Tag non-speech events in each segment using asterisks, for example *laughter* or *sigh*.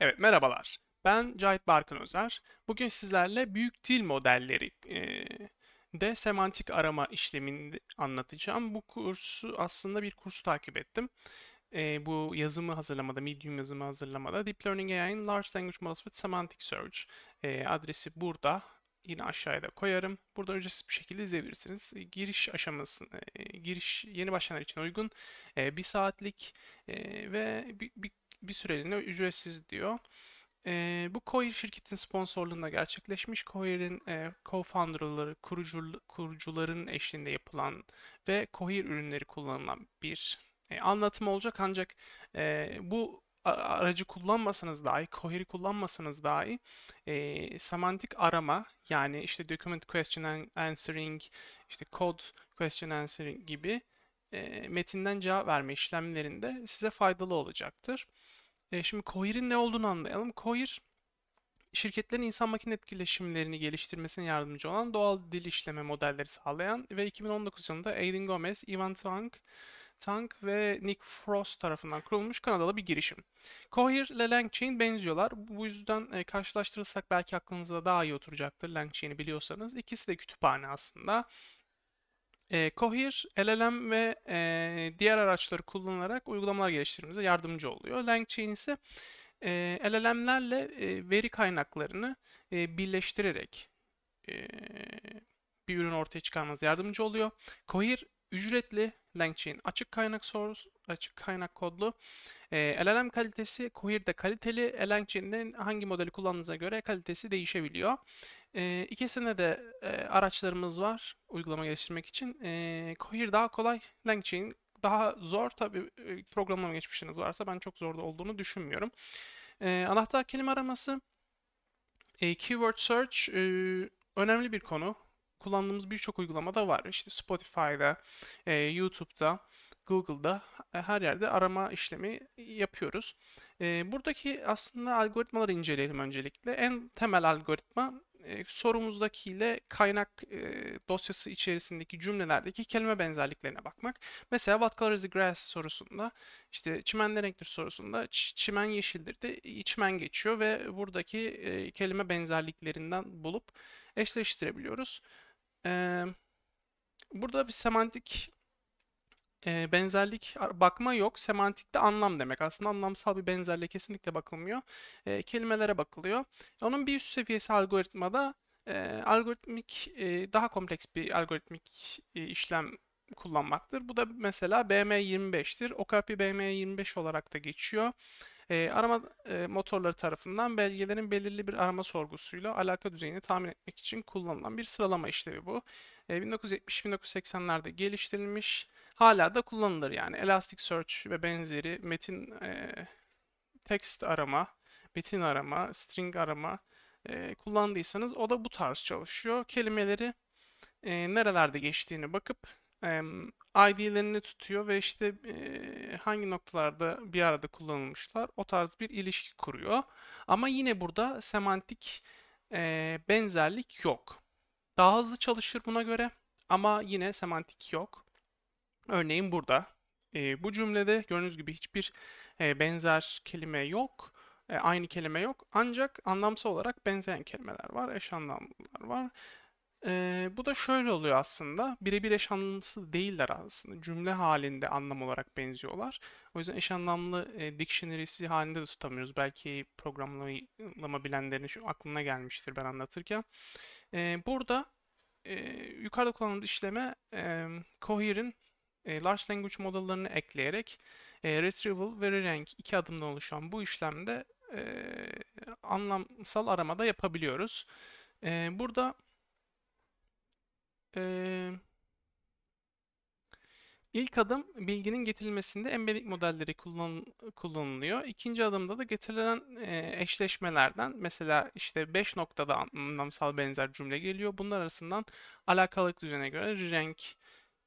Evet merhabalar. Ben Cahit Barkın Özer. Bugün sizlerle büyük dil modelleri e, de semantik arama işlemini anlatacağım. Bu kursu aslında bir kursu takip ettim. E, bu yazımı hazırlamada, Medium yazımı hazırlamada Deep Learning AI'nin Large Language Models with Semantic Search e, adresi burada. Yine aşağıya da koyarım. Burada ücretsiz bir şekilde izleyebilirsiniz. Giriş aşamasını e, giriş yeni başlayanlar için uygun. E, bir saatlik e, ve bir, bir bir süreliğine ücretsiz diyor. E, bu Coir şirketin sponsorluğunda gerçekleşmiş. Coir'in e, co-founderları, kurucu, kurucuların eşliğinde yapılan ve Coir ürünleri kullanılan bir e, anlatım olacak. Ancak e, bu aracı kullanmasanız dahi, Coher'i kullanmasanız dahi e, semantik arama yani işte document question answering, işte code question answering gibi e, metinden cevap verme işlemlerinde size faydalı olacaktır. E, şimdi Coher'in ne olduğunu anlayalım. Coher şirketlerin insan makine etkileşimlerini geliştirmesine yardımcı olan doğal dil işleme modelleri sağlayan ve 2019 yılında Aidan Gomez, Ivan Tank, Tank ve Nick Frost tarafından kurulmuş Kanadalı bir girişim. Cohere ile LangChain benziyorlar. Bu yüzden e, karşılaştırırsak belki aklınıza daha iyi oturacaktır LangChain'i biliyorsanız. İkisi de kütüphane aslında e, Cohere, LLM ve e, diğer araçları kullanarak uygulamalar geliştirmemize yardımcı oluyor. LangChain ise e, LLM'lerle e, veri kaynaklarını e, birleştirerek e, bir ürün ortaya çıkarmamıza yardımcı oluyor. Cohere ücretli, LangChain açık kaynak source, açık kaynak kodlu. E, LLM kalitesi Cohere'de kaliteli, LangChain'de hangi modeli kullandığınıza göre kalitesi değişebiliyor. E, ikisinde de e, araçlarımız var uygulama geliştirmek için. E, Cohere daha kolay, LangChain daha zor. Tabi programlama geçmişiniz varsa ben çok zorda olduğunu düşünmüyorum. E, anahtar kelime araması, e, keyword search e, önemli bir konu. Kullandığımız birçok uygulamada var. İşte Spotify'da, e, YouTube'da, Google'da e, her yerde arama işlemi yapıyoruz. E, buradaki aslında algoritmaları inceleyelim öncelikle. En temel algoritma e, sorumuzdakiyle kaynak e, dosyası içerisindeki cümlelerdeki kelime benzerliklerine bakmak. Mesela what color is the grass sorusunda işte çimen ne renktir sorusunda çimen yeşildir de içmen geçiyor ve buradaki e, kelime benzerliklerinden bulup eşleştirebiliyoruz. E, burada bir semantik benzerlik bakma yok. Semantikte anlam demek. Aslında anlamsal bir benzerliğe kesinlikle bakılmıyor. E, kelimelere bakılıyor. Onun bir üst seviyesi algoritmada e, algoritmik e, daha kompleks bir algoritmik e, işlem kullanmaktır. Bu da mesela BM25'tir. OKP BM25 olarak da geçiyor e, arama e, motorları tarafından belgelerin belirli bir arama sorgusuyla alaka düzeyini tahmin etmek için kullanılan bir sıralama işlevi bu. E, 1970-1980'lerde geliştirilmiş, hala da kullanılır yani. Elasticsearch ve benzeri metin e, text arama, metin arama, string arama e, kullandıysanız o da bu tarz çalışıyor. Kelimeleri e, nerelerde geçtiğini bakıp ID'lerini tutuyor ve işte hangi noktalarda bir arada kullanılmışlar o tarz bir ilişki kuruyor. Ama yine burada semantik benzerlik yok. Daha hızlı çalışır buna göre ama yine semantik yok. Örneğin burada bu cümlede gördüğünüz gibi hiçbir benzer kelime yok. Aynı kelime yok ancak anlamsal olarak benzeyen kelimeler var, eş anlamlılar var. Ee, bu da şöyle oluyor aslında. Birebir eş anlamlısı değiller aslında. Cümle halinde anlam olarak benziyorlar. O yüzden eş anlamlı e, dictionary'si halinde de tutamıyoruz. Belki programlama bilenlerin şu aklına gelmiştir ben anlatırken. Ee, burada e, yukarıda kullanılan işleme e, Cohere'in e, large language Modellerini ekleyerek e, retrieval ve rank iki adımdan oluşan bu işlemde e, anlamsal aramada yapabiliyoruz. E, burada ee, ilk adım bilginin getirilmesinde embedding modelleri kullan, kullanılıyor. İkinci adımda da getirilen e, eşleşmelerden mesela işte 5 noktada anlamsal benzer cümle geliyor. Bunlar arasından alakalık düzene göre rank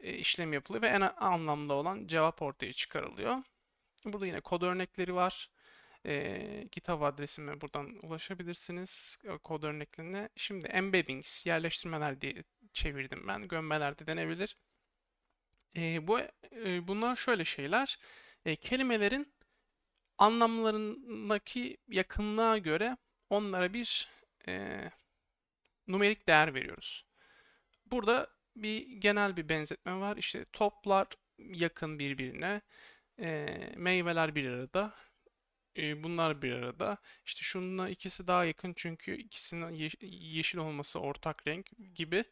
e, işlemi yapılıyor ve en anlamlı olan cevap ortaya çıkarılıyor. Burada yine kod örnekleri var. E, GitHub adresime buradan ulaşabilirsiniz e, kod örneklerine. Şimdi embeddings yerleştirmeler diye çevirdim ben. Gömmeler de denebilir. E, bu e, bunlar şöyle şeyler. E, kelimelerin anlamlarındaki yakınlığa göre onlara bir e, numerik değer veriyoruz. Burada bir genel bir benzetme var. İşte toplar yakın birbirine, e, meyveler bir arada, e, bunlar bir arada. İşte şununla ikisi daha yakın çünkü ikisinin yeşil olması ortak renk gibi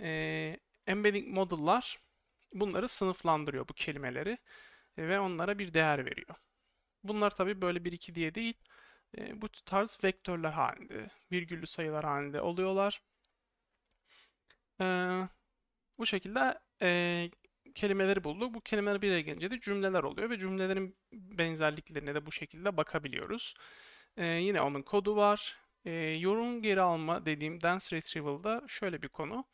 e, embedding model'lar bunları sınıflandırıyor bu kelimeleri e, ve onlara bir değer veriyor. Bunlar tabi böyle bir iki diye değil e, bu tarz vektörler halinde, virgüllü sayılar halinde oluyorlar. E, bu şekilde e, kelimeleri bulduk. Bu kelimeler bir araya gelince de cümleler oluyor ve cümlelerin benzerliklerine de bu şekilde bakabiliyoruz. E, yine onun kodu var. E, yorum geri alma dediğim Dance Retrieval'da şöyle bir konu.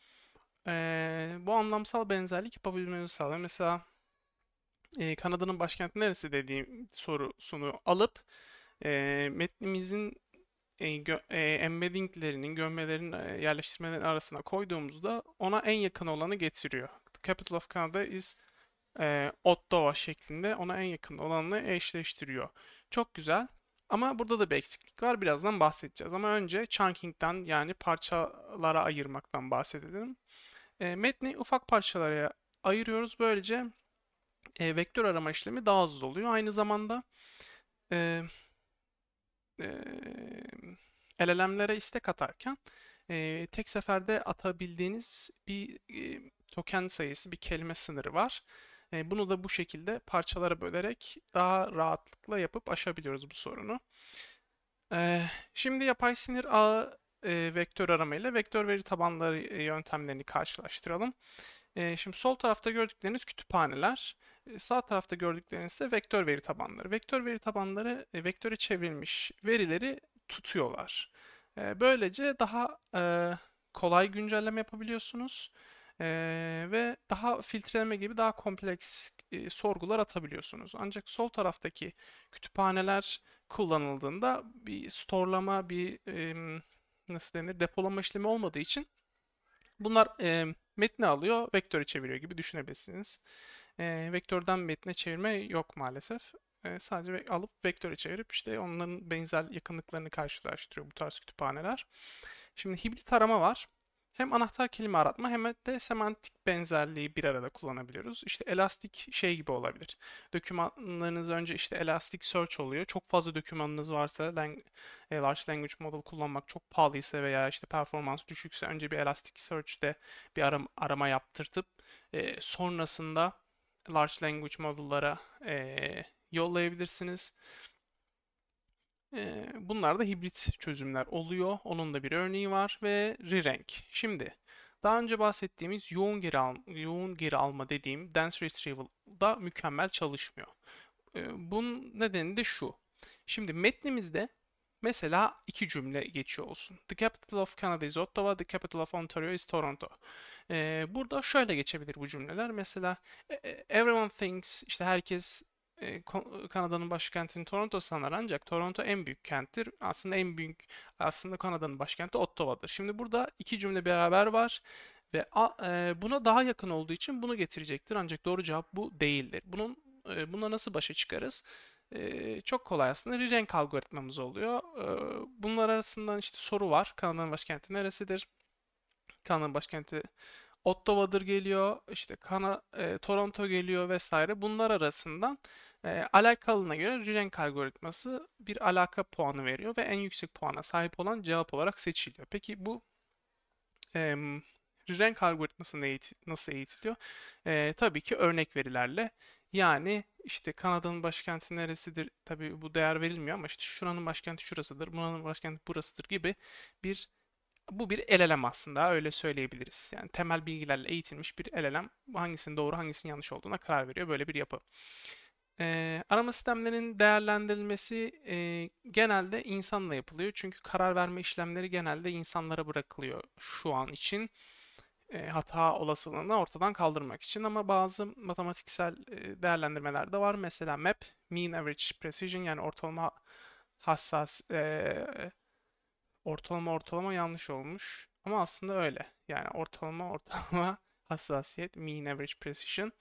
Ee, bu anlamsal benzerlik yapabilmemizi sağlıyor. Mesela e, Kanada'nın başkenti neresi dediğim sorusunu alıp e, metnimizin e, gö e, embeddinglerinin, gömmelerin e, yerleştirmelerin arasına koyduğumuzda ona en yakın olanı getiriyor. The capital of Canada is e, Ottawa şeklinde ona en yakın olanı eşleştiriyor. Çok güzel. Ama burada da bir eksiklik var. Birazdan bahsedeceğiz. Ama önce chunking'den yani parçalara ayırmaktan bahsedelim. E, metni ufak parçalara ayırıyoruz. Böylece e, vektör arama işlemi daha hızlı oluyor. Aynı zamanda e, e, LLM'lere istek atarken e, tek seferde atabildiğiniz bir e, token sayısı, bir kelime sınırı var. E, bunu da bu şekilde parçalara bölerek daha rahatlıkla yapıp aşabiliyoruz bu sorunu. E, şimdi yapay sinir ağı e, vektör arama ile vektör veri tabanları e, yöntemlerini karşılaştıralım. E, şimdi sol tarafta gördükleriniz kütüphaneler. E, sağ tarafta gördükleriniz ise vektör veri tabanları. Vektör veri tabanları e, vektöre çevrilmiş verileri tutuyorlar. E, böylece daha e, kolay güncelleme yapabiliyorsunuz e, ve daha filtreleme gibi daha kompleks e, sorgular atabiliyorsunuz. Ancak sol taraftaki kütüphaneler kullanıldığında bir storlama, bir e, nasıl denir depolama işlemi olmadığı için bunlar e, metni alıyor, vektöre çeviriyor gibi düşünebilirsiniz. E, vektörden metne çevirme yok maalesef. E, sadece alıp vektöre çevirip işte onların benzer yakınlıklarını karşılaştırıyor bu tarz kütüphaneler. Şimdi hibrit arama var. Hem anahtar kelime aratma hem de semantik benzerliği bir arada kullanabiliyoruz. İşte elastik şey gibi olabilir. Dokümanlarınız önce işte elastik search oluyor. Çok fazla dokümanınız varsa e, large language model kullanmak çok pahalıysa veya işte performans düşükse önce bir elastik search'te bir aram arama yaptırtıp e, sonrasında large language model'lara e, yollayabilirsiniz. Ee, Bunlar da hibrit çözümler oluyor. Onun da bir örneği var ve re-rank. Şimdi daha önce bahsettiğimiz yoğun geri, al yoğun geri alma dediğim dense Retrieval da mükemmel çalışmıyor. Ee, bunun nedeni de şu. Şimdi metnimizde mesela iki cümle geçiyor olsun. The capital of Canada is Ottawa, the capital of Ontario is Toronto. Ee, burada şöyle geçebilir bu cümleler. Mesela e, e, everyone thinks, işte herkes e, Kanada'nın başkentini Toronto sanar ancak Toronto en büyük kenttir. Aslında en büyük aslında Kanada'nın başkenti Ottawa'dır. Şimdi burada iki cümle beraber var ve e, buna daha yakın olduğu için bunu getirecektir. Ancak doğru cevap bu değildir. Bunun e, buna nasıl başa çıkarız? E, çok kolay aslında re algoritmamız oluyor. bunlar arasından işte soru var. Kanada'nın başkenti neresidir? Kanada'nın başkenti Ottawa'dır geliyor. İşte Kana, e, Toronto geliyor vesaire. Bunlar arasından e, alakalına göre Renk algoritması bir alaka puanı veriyor ve en yüksek puana sahip olan cevap olarak seçiliyor. Peki bu e, Renk algoritması ne, nasıl eğitiliyor? E, tabii ki örnek verilerle. Yani işte Kanada'nın başkenti neresidir? Tabii bu değer verilmiyor ama işte şuranın başkenti şurasıdır, buranın başkenti burasıdır gibi bir bu bir el elelem aslında öyle söyleyebiliriz. Yani temel bilgilerle eğitilmiş bir el elelem hangisinin doğru hangisinin yanlış olduğuna karar veriyor böyle bir yapı. E, arama sistemlerinin değerlendirilmesi e, genelde insanla yapılıyor. Çünkü karar verme işlemleri genelde insanlara bırakılıyor şu an için. E, hata olasılığını ortadan kaldırmak için ama bazı matematiksel e, değerlendirmeler de var. Mesela MAP, Mean Average Precision yani ortalama hassas e, ortalama ortalama yanlış olmuş. Ama aslında öyle. Yani ortalama ortalama *laughs* hassasiyet mean average precision.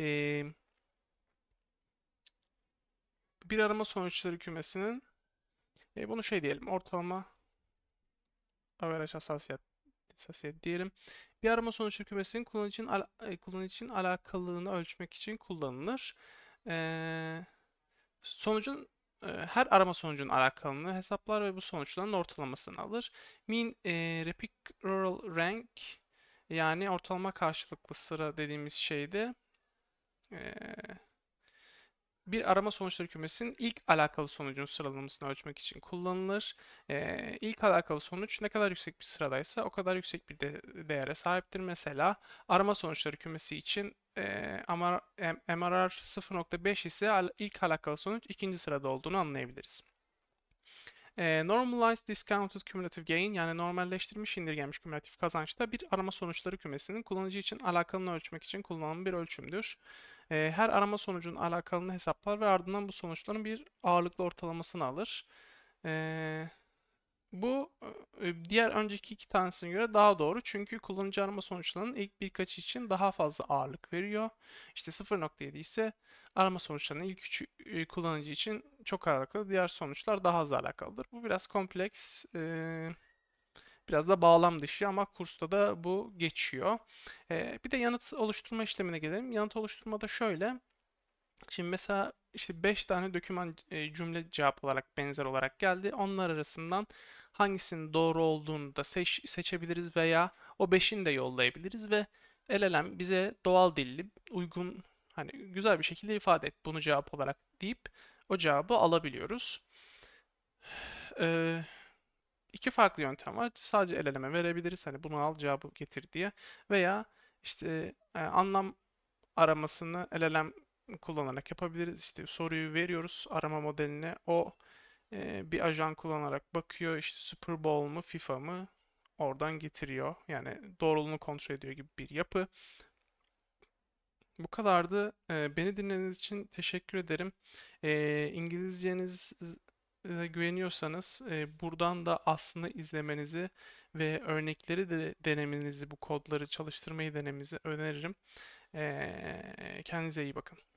Ee, bir arama sonuçları kümesinin e, bunu şey diyelim ortalama average hassasiyet, hassasiyet diyelim. Bir arama sonuçları kümesinin kullanıcının, al, e, kullanıcının alakalılığını ölçmek için kullanılır. E, sonucun e, her arama sonucunun alakalılığını hesaplar ve bu sonuçların ortalamasını alır. Mean e, Repictoral Rank yani ortalama karşılıklı sıra dediğimiz şeyde. Eee bir arama sonuçları kümesinin ilk alakalı sonucun sıralamasını ölçmek için kullanılır. Ee, ilk alakalı sonuç ne kadar yüksek bir sıradaysa o kadar yüksek bir de değere sahiptir. Mesela arama sonuçları kümesi için e, MRR 0.5 ise ilk alakalı sonuç ikinci sırada olduğunu anlayabiliriz. E, normalized Discounted Cumulative Gain yani normalleştirilmiş indirgenmiş kümülatif kazanç da bir arama sonuçları kümesinin kullanıcı için alakalını ölçmek için kullanılan bir ölçümdür. E, her arama sonucunun alakalını hesaplar ve ardından bu sonuçların bir ağırlıklı ortalamasını alır. E, bu diğer önceki iki tanesine göre daha doğru çünkü kullanıcı arama sonuçlarının ilk birkaçı için daha fazla ağırlık veriyor. İşte 0.7 ise arama sonuçlarının ilk üçü kullanıcı için çok ağırlıklı, diğer sonuçlar daha az alakalıdır. Bu biraz kompleks. Ee, Biraz da bağlam dışı ama kursta da bu geçiyor. E, bir de yanıt oluşturma işlemine gelelim. Yanıt oluşturmada şöyle. Şimdi mesela işte 5 tane döküman e, cümle cevap olarak benzer olarak geldi. Onlar arasından hangisinin doğru olduğunu da seç, seçebiliriz veya o 5'ini de yollayabiliriz ve LLM bize doğal dilli uygun hani güzel bir şekilde ifade et bunu cevap olarak deyip o cevabı alabiliyoruz. Ee, iki farklı yöntem var. Sadece el eleme verebiliriz. Hani bunu al cevabı getir diye. Veya işte e, anlam aramasını el elem kullanarak yapabiliriz. İşte soruyu veriyoruz arama modeline. O e, bir ajan kullanarak bakıyor. İşte Super Bowl mu FIFA mı oradan getiriyor. Yani doğruluğunu kontrol ediyor gibi bir yapı. Bu kadardı. E, beni dinlediğiniz için teşekkür ederim. E, İngilizceniz e, güveniyorsanız e, buradan da aslında izlemenizi ve örnekleri de denemenizi, bu kodları çalıştırmayı denemenizi öneririm. E, kendinize iyi bakın.